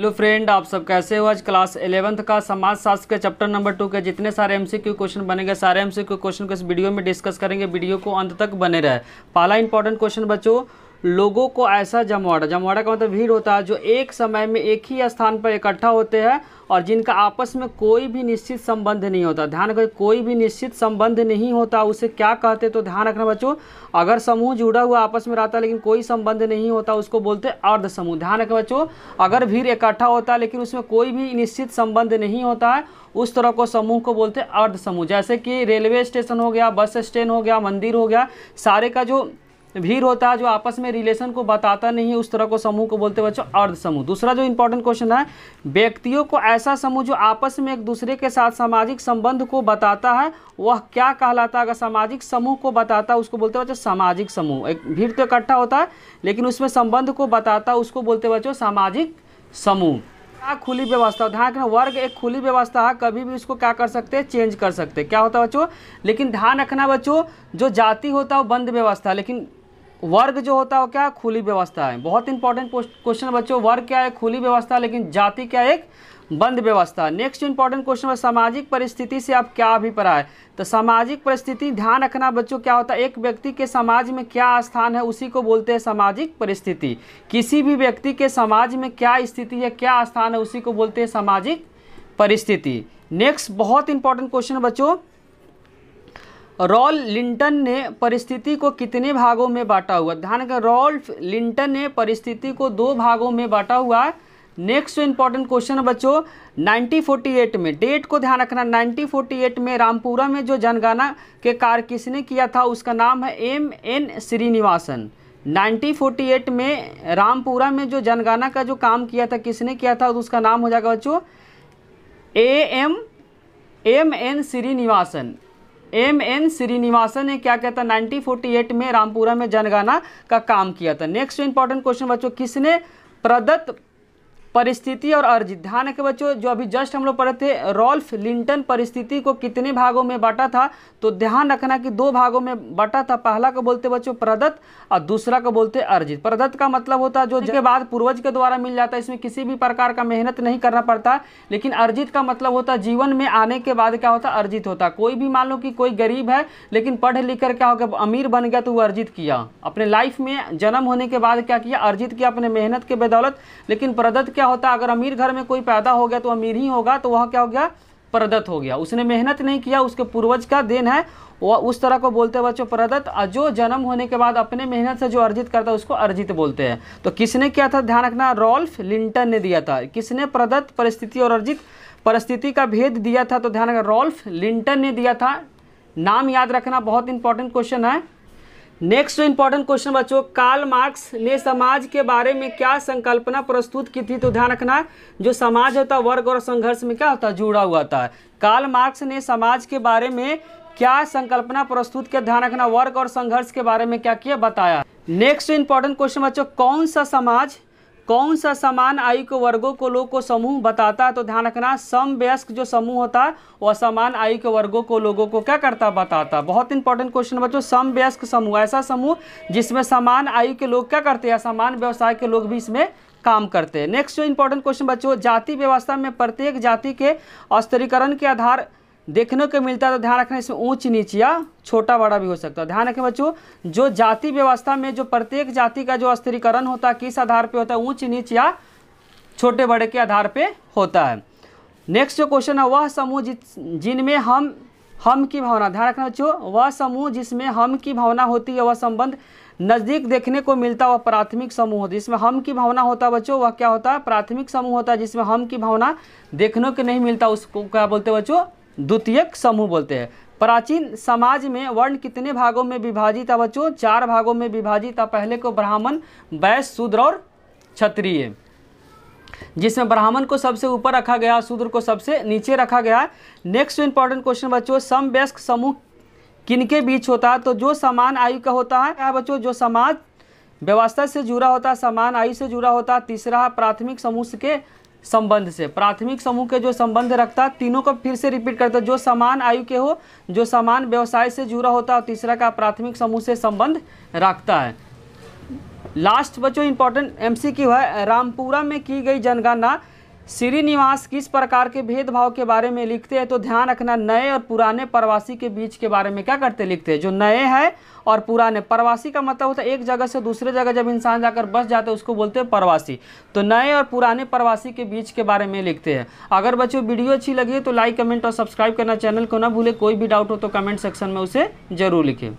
hello friend आप सब कैसे हो आज क्लास एलेवंथ का समाज शास्त्र के चैप्टर नंबर टू के जितने सारे एमसीक्यू क्वेश्चन बनेंगे सारे एमसीक्यू क्वेश्चन को इस वीडियो में डिस्कस करेंगे वीडियो को अंत तक बने रहे पहला इंपॉर्टेंट क्वेश्चन बच्चों लोगों को ऐसा जमवाड़ा जमवाड़ा का मतलब भीड़ होता है जो एक समय में एक ही स्थान पर इकट्ठा होते हैं और जिनका आपस में कोई भी निश्चित संबंध नहीं होता ध्यान रखें कोई भी निश्चित संबंध नहीं होता उसे क्या कहते तो ध्यान रखना बच्चों अगर समूह जुड़ा हुआ आपस में रहता लेकिन कोई संबंध नहीं होता उसको बोलते अर्ध समूह ध्यान रखें बच्चों अगर भीड़ इकट्ठा होता है लेकिन उसमें कोई भी निश्चित संबंध नहीं होता है उस तरह को समूह को बोलते अर्ध समूह जैसे कि रेलवे स्टेशन हो गया बस स्टैंड हो गया मंदिर हो गया सारे का जो भीड़ होता है जो आपस में रिलेशन को बताता नहीं है उस तरह को समूह को बोलते बच्चों अर्ध समूह दूसरा जो इंपॉर्टेंट क्वेश्चन है व्यक्तियों को ऐसा समूह जो आपस में एक दूसरे के साथ सामाजिक संबंध को बताता है वह क्या कहलाता है अगर सामाजिक समूह को बताता है उसको बोलते बच्चों सामाजिक समूह एक भीड़ तो इकट्ठा होता है लेकिन उसमें संबंध को बताता उसको बोलते बच्चों सामाजिक समूह क्या खुली व्यवस्था ध्यान रखना वर्ग एक खुली व्यवस्था है कभी भी उसको क्या कर सकते हैं चेंज कर सकते हैं क्या होता है बच्चों लेकिन ध्यान रखना बच्चों जो जाति होता है वो बंद व्यवस्था लेकिन वर्ग जो होता है वो क्या खुली व्यवस्था है बहुत इंपॉर्टेंट क्वेश्चन बच्चों वर्ग क्या है खुली व्यवस्था लेकिन जाति क्या एक बंद व्यवस्था नेक्स्ट इंपॉर्टेंट क्वेश्चन है सामाजिक परिस्थिति से आप क्या अभिप्राय तो सामाजिक परिस्थिति ध्यान रखना बच्चों क्या होता है एक व्यक्ति के समाज में क्या स्थान है उसी को बोलते हैं सामाजिक परिस्थिति किसी भी व्यक्ति के समाज में क्या स्थिति है क्या स्थान है उसी को बोलते हैं सामाजिक परिस्थिति नेक्स्ट बहुत इंपॉर्टेंट क्वेश्चन बच्चों रॉल लिंटन ने परिस्थिति को कितने भागों में बांटा हुआ ध्यान रखें रॉल लिंटन ने परिस्थिति को दो भागों में बांटा हुआ है नेक्स्ट इंपॉर्टेंट क्वेश्चन है बच्चों 1948 में डेट को ध्यान रखना 1948 में रामपुरा में जो जनगणना के कार्य किसने किया था उसका नाम है एम एन श्रीनिवासन 1948 में रामपुरा में जो जनगणना का जो काम किया था किसने किया था उसका नाम हो जाएगा बच्चों A M M N Srinivasan M N Srinivasan ने क्या किया था 1948 में रामपुरा में जनगणना का काम किया था नेक्स्ट इंपॉर्टेंट क्वेश्चन बच्चों किसने प्रदत्त परिस्थिति और अर्जित ध्यान रखें बच्चों जो अभी जस्ट हम लोग पढ़े थे रॉल्फ लिंटन परिस्थिति को कितने भागों में बांटा था तो ध्यान रखना कि दो भागों में बांटा था पहला को बोलते बच्चों प्रदत्त और दूसरा को बोलते अर्जित प्रदत्त का मतलब होता है जो जिसके बाद पूर्वज के द्वारा मिल जाता है इसमें किसी भी प्रकार का मेहनत नहीं करना पड़ता लेकिन अर्जित का मतलब होता है जीवन में आने के बाद क्या होता अर्जित होता कोई भी मान लो कि कोई गरीब है लेकिन पढ़ लिख कर क्या हो गया अमीर बन गया तो वो अर्जित किया अपने लाइफ में जन्म होने के बाद क्या किया अर्जित किया अपने मेहनत के बदौलत लेकिन प्रदत्त क्या क्या होता है अगर अमीर घर में कोई पैदा हो गया तो अमीर ही होगा तो वह क्या हो गया प्रदत्त हो गया उसने मेहनत नहीं किया उसके पूर्वज का देन है वह उस तरह को बोलते हैं बच्चों प्रदत्त जो जन्म होने के बाद अपने मेहनत से जो अर्जित करता है उसको अर्जित बोलते हैं तो किसने किया था ध्यान रखना रॉल्फ लिंटन ने दिया था किसने प्रदत्त परिस्थिति और अर्जित परिस्थिति का भेद दिया था तो ध्यान रखना रॉल्फ लिंटन ने दिया था नाम याद रखना बहुत इंपॉर्टेंट क्वेश्चन है नेक्स्ट इंपॉर्टेंट क्वेश्चन बच्चों कार्ल मार्क्स ने समाज के बारे में क्या संकल्पना प्रस्तुत की थी तो ध्यान रखना जो समाज होता है वर्ग और संघर्ष में क्या होता है जुड़ा हुआ था काल कार्ल मार्क्स ने समाज के बारे में क्या संकल्पना प्रस्तुत किया ध्यान रखना वर्ग और संघर्ष के बारे में क्या किया बताया नेक्स्ट इंपॉर्टेंट क्वेश्चन बच्चों कौन सा समाज कौन सा समान आयु के वर्गों को लोग को समूह बताता है तो ध्यान रखना सम व्यस्क जो समूह होता है वह समान आयु के वर्गों को लोगों को क्या करता बताता बहुत इंपॉर्टेंट क्वेश्चन बच्चों सम व्यस्क समूह ऐसा समूह जिसमें समान आयु के लोग क्या करते हैं समान व्यवसाय के लोग भी इसमें काम करते हैं नेक्स्ट जो इंपॉर्टेंट क्वेश्चन बच्चों जाति व्यवस्था में प्रत्येक जाति के स्तरीकरण के आधार देखने को मिलता है तो ध्यान रखना इसमें ऊंच नीच या छोटा बड़ा भी हो सकता है ध्यान रखें बच्चों जो जाति व्यवस्था में जो प्रत्येक जाति का जो स्त्रीकरण होता है किस आधार पे होता है ऊंच नीच या छोटे बड़े के आधार पे होता है नेक्स्ट जो क्वेश्चन है वह समूह जिस जिनमें हम हम की भावना ध्यान रखना बच्चों वह समूह जिसमें हम की भावना होती है वह संबंध नज़दीक देखने को मिलता वह प्राथमिक समूह होता है जिसमें हम की भावना होता है बच्चों वह क्या होता है प्राथमिक समूह होता है जिसमें हम की भावना देखने को नहीं मिलता उसको क्या बोलते हैं बच्चों द्वितीयक समूह बोलते हैं प्राचीन समाज में वर्ण कितने भागों में विभाजित था बच्चों चार भागों में विभाजित था पहले को ब्राह्मण वैश्य शूद्र और क्षत्रिय जिसमें ब्राह्मण को सबसे ऊपर रखा गया शूद्र को सबसे नीचे रखा गया नेक्स्ट इंपॉर्टेंट क्वेश्चन बच्चों समव्यस्क समूह किनके बीच होता है तो जो समान आयु का होता है क्या बच्चों जो समाज व्यवस्था से जुड़ा होता है समान आयु से जुड़ा होता है तीसरा प्राथमिक समूह के संबंध से प्राथमिक समूह के जो संबंध रखता है तीनों को फिर से रिपीट करता जो समान आयु के हो जो समान व्यवसाय से जुड़ा होता है तीसरा का प्राथमिक समूह से संबंध रखता है लास्ट बच्चों इंपॉर्टेंट एमसीक्यू है रामपुरा में की गई जनगणना श्रीनिवास किस प्रकार के भेदभाव के बारे में लिखते हैं तो ध्यान रखना नए और पुराने प्रवासी के बीच के बारे में क्या करते लिखते हैं जो नए हैं और पुराने प्रवासी का मतलब होता है एक जगह से दूसरे जगह जब इंसान जाकर बस जाता है उसको बोलते हैं प्रवासी तो नए और पुराने प्रवासी के बीच के बारे में लिखते हैं अगर बच्चों वीडियो अच्छी लगी तो लाइक कमेंट और सब्सक्राइब करना चैनल को ना भूले कोई भी डाउट हो तो कमेंट सेक्शन में उसे जरूर लिखें